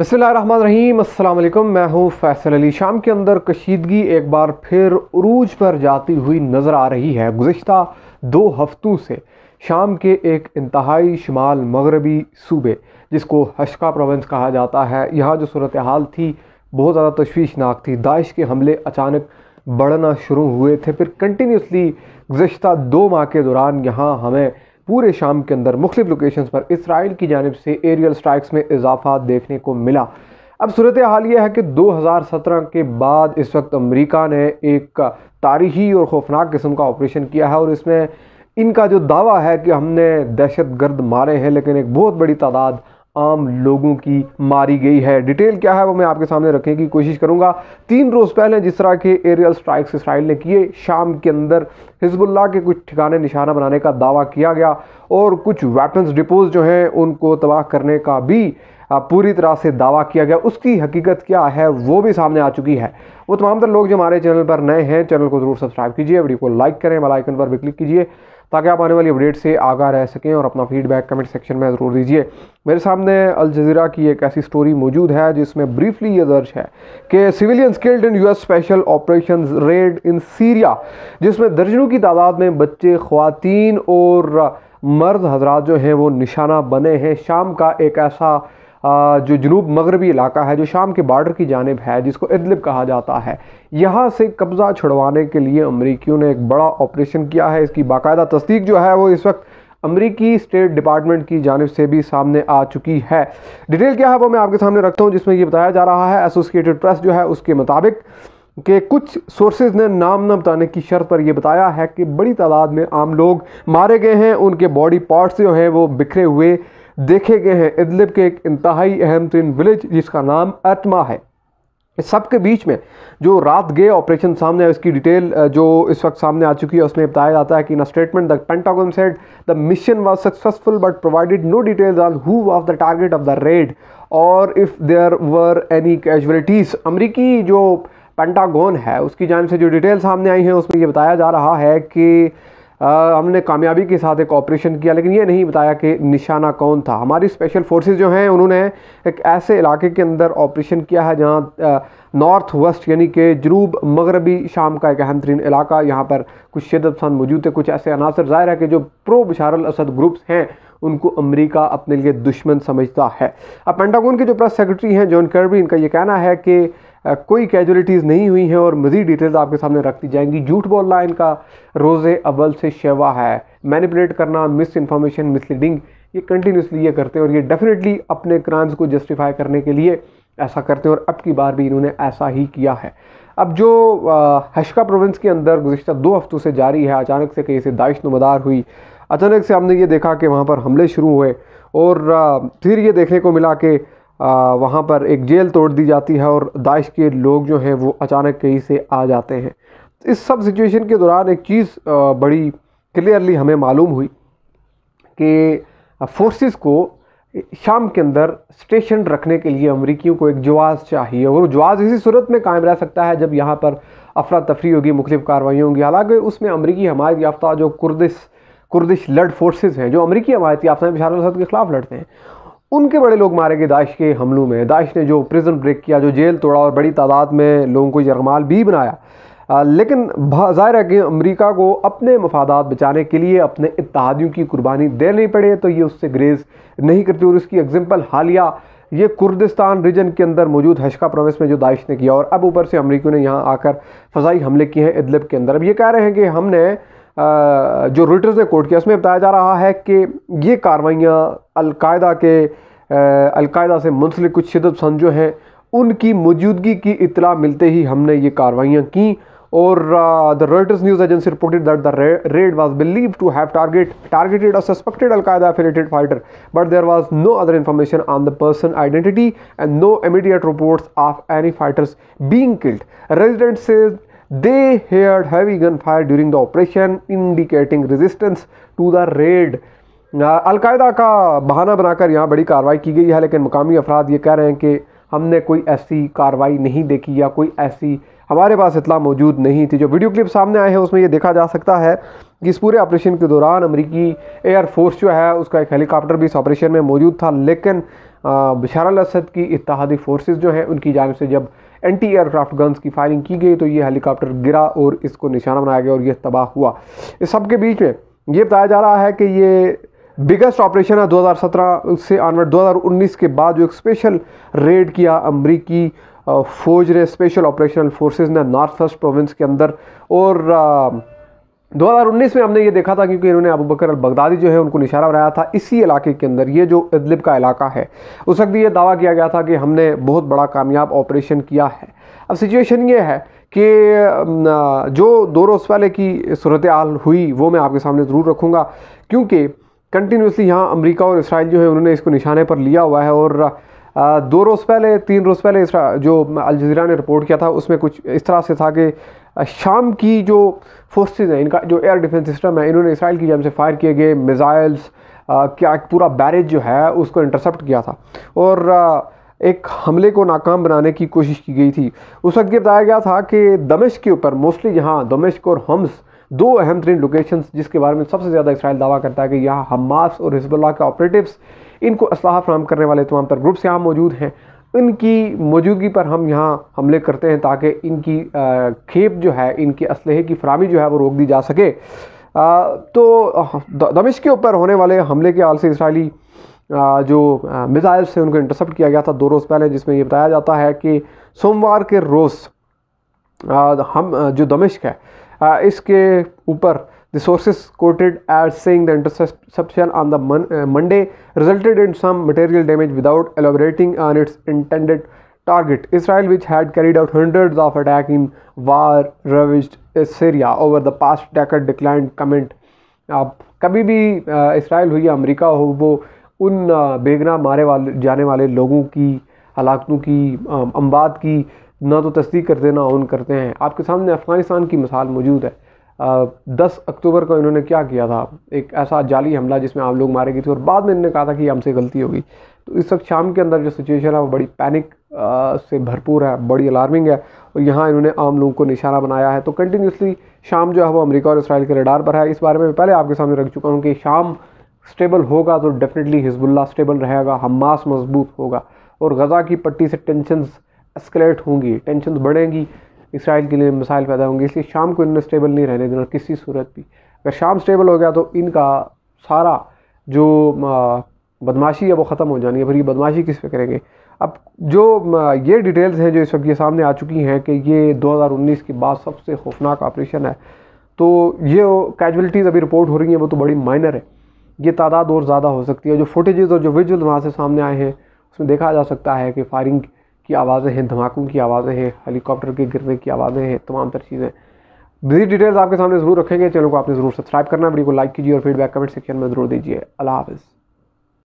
रहीम अल्लाम मैं हूँ फैसल अली शाम के अंदर कशीदगी एक बार फिर उरूज पर जाती हुई नज़र आ रही है गुज्त दो हफ्तों से शाम के एक इंतहाई शुमाल मगरबी सूबे जिसको हशका प्रोवेंस कहा जाता है यहाँ जो सूरत हाल थी बहुत ज़्यादा तशवीशनाक थी दाइश के हमले अचानक बढ़ना शुरू हुए थे फिर कंटिन्यूसली गुज्त दो माह के दौरान यहाँ हमें पूरे शाम के अंदर मुख्तु लोकेशन पर इसराइल की जानब से एरियल स्ट्राइक्स में इजाफा देखने को मिला अब सूरत हाल यह है कि 2017 के बाद इस वक्त अमेरिका ने एक तारीखी और खौफनाक किस्म का ऑपरेशन किया है और इसमें इनका जो दावा है कि हमने दहशत गर्द मारे हैं लेकिन एक बहुत बड़ी तादाद आम लोगों की मारी गई है डिटेल क्या है वो मैं आपके सामने रखने की कोशिश करूंगा तीन रोज़ पहले जिस तरह के एरियल स्ट्राइक्स इसराइल ने किए शाम के अंदर हिजबुल्ला के कुछ ठिकाने निशाना बनाने का दावा किया गया और कुछ वेपन्स डिपोज जो हैं उनको तबाह करने का भी पूरी तरह से दावा किया गया उसकी हकीकत क्या है वो भी सामने आ चुकी है वो तमाम तर लोग जो हमारे चैनल पर नए हैं चैनल को ज़रूर सब्सक्राइब कीजिए वीडियो को लाइक करें बेल आइकन पर भी क्लिक कीजिए ताकि आप आने वाली अपडेट से आगा रह सकें और अपना फीडबैक कमेंट सेक्शन में ज़रूर दीजिए मेरे सामने अल जजीरा की एक ऐसी स्टोरी मौजूद है जिसमें ब्रीफली ये दर्ज है कि civilians killed in US special operation raid in Syria जिसमें दर्जनों की तादाद में बच्चे ख़वातीन और मर्द हजरात जो हैं वो निशाना बने हैं शाम का एक ऐसा जो जनूब मगरबी इलाका है जो शाम के बॉर्डर की जानब है जिसको इदलिब कहा जाता है यहाँ से कब्ज़ा छुड़वाने के लिए अमरीकियों ने एक बड़ा ऑपरेशन किया है इसकी बाकायदा तस्दीक जो है वो इस वक्त अमरीकी स्टेट डिपार्टमेंट की जानब से भी सामने आ चुकी है डिटेल क्या है वो मैं आपके सामने रखता हूँ जिसमें ये बताया जा रहा है एसोसिएटेड प्रेस जो है उसके मुताबिक के कुछ सोर्सेज ने नाम न बताने की शर्त पर यह बताया है कि बड़ी तादाद में आम लोग मारे गए हैं उनके बॉडी पार्ट्स जो हैं वो बिखरे हुए देखे गए हैं इदलिब के एक इंतहाई अहम तरीन विलेज जिसका नाम अतमा है इस सब के बीच में जो रात गए ऑपरेशन सामने है उसकी डिटेल जो इस वक्त सामने आ चुकी है उसमें बताया जाता है कि in a statement the Pentagon said the mission was successful but provided no details on who was the target of the raid और if there were any casualties अमरीकी जो पेंटागोन है उसकी जानब से जो डिटेल सामने आई है उसमें ये बताया जा रहा है कि हमने कामयाबी के साथ एक ऑपरेशन किया लेकिन ये नहीं बताया कि निशाना कौन था हमारी स्पेशल फोर्सेज जो हैं उन्होंने एक ऐसे इलाके के अंदर ऑपरेशन किया है जहाँ नॉर्थ वेस्ट यानी कि जनूब मगरबी शाम का एक अहम तरीन इलाका यहाँ पर कुछ शदत पसंद मौजूद थे कुछ ऐसे अनासर ज़ाहिर है कि जो प्रो बशार असद ग्रुप्स हैं उनको अमेरिका अपने लिए दुश्मन समझता है अब पेंटागोन के जो प्रेस सेक्रेटरी हैं जॉन कर्बी इनका ये कहना है कि कोई कैजुअलिटीज़ नहीं हुई हैं और मज़ीद डिटेल्स आपके सामने रख दी जाएंगी झूठ बोल लाइन का रोज़े अव्वल से शेवा है मैनिपुलेट करना मिस इन्फॉर्मेशन मिसलीडिंग ये कंटिन्यूसली ये करते हैं और ये डेफिनेटली अपने क्राइम्स को जस्टिफाई करने के लिए ऐसा करते हैं और अब की बार भी इन्होंने ऐसा ही किया है अब जो हशका प्रोविंस के अंदर गुजशत दो हफ्तों से जारी है अचानक से कहीं से दाइश नुमदार हुई अचानक से हमने ये देखा कि वहाँ पर हमले शुरू हुए और फिर ये देखने को मिला कि वहाँ पर एक जेल तोड़ दी जाती है और दाइश के लोग जो हैं वो अचानक कहीं से आ जाते हैं इस सब सिचुएशन के दौरान एक चीज़ बड़ी क्लियरली हमें मालूम हुई कि फोर्सेस को शाम के अंदर स्टेशन रखने के लिए अमरीकियों को एक जवाज़ चाहिए और जवाज़ इसी सूरत में कायम रह सकता है जब यहाँ पर अफरा तफरी होगी मुख्त कार्रवाई होंगी हालांकि उसमें अमरीकी हमायत याफ्ता जो कुर्दिश कुर्दिश लड़ फोर्सेज हैं जो अमरीकी हमायत याफ्ता हैं असद के ख़िलाफ़ लड़ते हैं उनके बड़े लोग मारे गए दाइश के हमलों में दाइश ने जो प्रिजन ब्रेक किया जो जेल तोड़ा और बड़ी तादाद में लोगों को यरमाल भी बनाया लेकिन ज़ाहिर है कि अमरीका को अपने मफादात बचाने के लिए अपने इतिहादियों की कुर्बानी देनी पड़े तो ये उससे ग्रेज नहीं करती और इसकी एग्जाम्पल हालिया ये कुर्दिस्तान रीजन के अंदर मौजूद हशका प्रोविंस में जो दाइश ने किया और अब ऊपर से अमरीकियों ने यहाँ आकर फ़जाई हमले किए हैं इदलिब के अंदर अब ये कह रहे हैं कि हमने जो रोइटर्स ने कोर्ट किया उसमें बताया जा रहा है कि ये कार्रवाइयाँ अलकायदा के अलकायदा से मुंसलिक कुछ शिदत पसंद जो हैं उनकी मौजूदगी की इतला मिलते ही हमने ये कार्रवाइयाँ की और the Reuters news agency reported that the raid was believe to have target targeted और suspected al-Qaeda affiliated fighter but there was no other information on the person identity and no immediate reports of any fighters being killed resident say They heard heavy gunfire during the operation, indicating resistance to the raid. Al-Qaeda uh, का बहाना बनाकर यहाँ बड़ी कार्रवाई की गई है लेकिन मुकामी अफराद ये कह रहे हैं कि हमने कोई ऐसी कार्रवाई नहीं देखी या कोई ऐसी हमारे पास इतला मौजूद नहीं थी जो वीडियो क्लिप सामने आए हैं उसमें ये देखा जा सकता है कि इस पूरे ऑपरेशन के दौरान अमरीकी एयरफोर्स जो है उसका एक हेलीकॉप्टर भी इस ऑपरेशन में मौजूद था लेकिन बशार uh, असद की इतिहादी फोर्सेस जो हैं उनकी जानब से जब एंटी एयरक्राफ्ट गन्स की फायरिंग की गई तो ये हेलीकॉप्टर गिरा और इसको निशाना बनाया गया और यह तबाह हुआ इस सब के बीच में ये बताया जा रहा है कि ये बिगेस्ट ऑपरेशन है 2017 से आनवर्ड 2019 के बाद जो एक स्पेशल रेड किया अमरीकी फौज ने स्पेशल ऑपरेशनल फोर्सेज ने नॉर्थ वेस्ट प्रोविंस के अंदर और 2019 में हमने ये देखा था क्योंकि इन्होंने अबू बकर अल बगदादी जो है उनको निशाना बनाया था इसी इलाके के अंदर ये जो इदलिब का इलाका है उस वक्त ये दावा किया गया था कि हमने बहुत बड़ा कामयाब ऑपरेशन किया है अब सिचुएशन ये है कि जो दो रोज़ पहले की सूरत हाल हुई वो मैं आपके सामने ज़रूर रखूँगा क्योंकि कंटिन्यूसली यहाँ अमरीका और इसराइल जो है उन्होंने इसको निशाने पर लिया हुआ है और दो रोज़ पहले तीन रोज़ पहले जो अलजीरा ने रिपोर्ट किया था उसमें कुछ इस तरह से था कि शाम की जो फोर्सेज हैं इनका जो एयर डिफेंस सिस्टम है इन्होंने इसराइल की जब से फायर किए गए मिज़ाइल्स क्या एक पूरा बैरेज जो है उसको इंटरसेप्ट किया था और एक हमले को नाकाम बनाने की कोशिश की गई थी उस वक्त ये बताया गया था कि दमिश के ऊपर मोस्टली जहाँ दमिश्क और हम्स दो अहम तरीन लोकेशन जिसके बारे में सबसे ज़्यादा इसराइल दावा करता है कि यहाँ हमास और हिजबुल्ला के ऑपरेटिव्स इनको असलाह फ्राहम करने वाले तमाम तर ग्रुप्स यहाँ मौजूद हैं इनकी मौजूदगी पर हम यहाँ हमले करते हैं ताकि इनकी खेप जो है इनके इसलहे की फरहमी जो है वो रोक दी जा सके तो दमिश के ऊपर होने वाले हमले के आल से इसराइली जो मिज़ाइल से उनको इंटरसेप्ट किया गया था दो रोज़ पहले जिसमें ये बताया जाता है कि सोमवार के रोज़ हम जो दमिश्क है इसके ऊपर the sources quoted as saying the interception on the Monday resulted in some material damage without elaborating on its intended target Israel which had carried out hundred of attack in war ravaged Syria over the past decade declined comment आप कभी भी Israel हो या अमरीका हो वो उन बेगना मारे वाले जाने वाले लोगों की हलाकतों की अम्बाद की ना तो तस्दीक करते हैं ना ऑन करते हैं आपके सामने अफ़गानिस्तान की मिसाल मौजूद है दस अक्टूबर को इन्होंने क्या किया था एक ऐसा जाली हमला जिसमें आम लोग मारे गए थे और बाद में इन्होंने कहा था कि हमसे गलती होगी तो इस वक्त शाम के अंदर जो सिचुएशन है वो बड़ी पैनिक से भरपूर है बड़ी अलार्मिंग है और यहाँ इन्होंने आम लोगों को निशाना बनाया है तो कंटिन्यूसली शाम जो है वो अमरीका और इसराइल के रडार पर है इस बारे में मैं पहले आपके सामने रख चुका हूँ कि शाम स्टेबल होगा तो डेफिनेटली हिजबुल्ला स्टेबल रहेगा हमास मजबूत होगा और गज़ा की पट्टी से टेंशनस एस्केलेट होंगी टेंशन बढ़ेंगी इसराइल के लिए मिसाइल पैदा होंगे इसलिए शाम को इन्हें स्टेबल नहीं रहने देना किसी सूरत भी अगर शाम स्टेबल हो गया तो इनका सारा जो बदमाशी है वो ख़त्म हो जानी है फिर ये बदमाशी किस पे करेंगे अब जो ये डिटेल्स हैं जो इस वक्त ये सामने आ चुकी हैं कि ये 2019 के बाद सबसे खौफनाक ऑपरेशन है तो ये कैजुअलिटीज़ अभी रिपोर्ट हो रही हैं वो तो बड़ी माइनर है ये तादाद और ज़्यादा हो सकती है जो फुटेज और जो विजुअल वहाँ से सामने आए हैं उसमें देखा जा सकता है कि फायरिंग की आवाज़ें हैं धमाकों की आवाज़ें हैं हेलीकॉप्टर के गिरने की आवाज़ें हैं तमाम तरह चीज़ें बिजी डिटेल्स आपके सामने ज़रूर रखेंगे चैनल को आपने ज़रूर सब्सक्राइब करना वीडियो को लाइक कीजिए और फीडबैक कमेंट सेक्शन में ज़रूर दीजिए अल्लाह हाफ़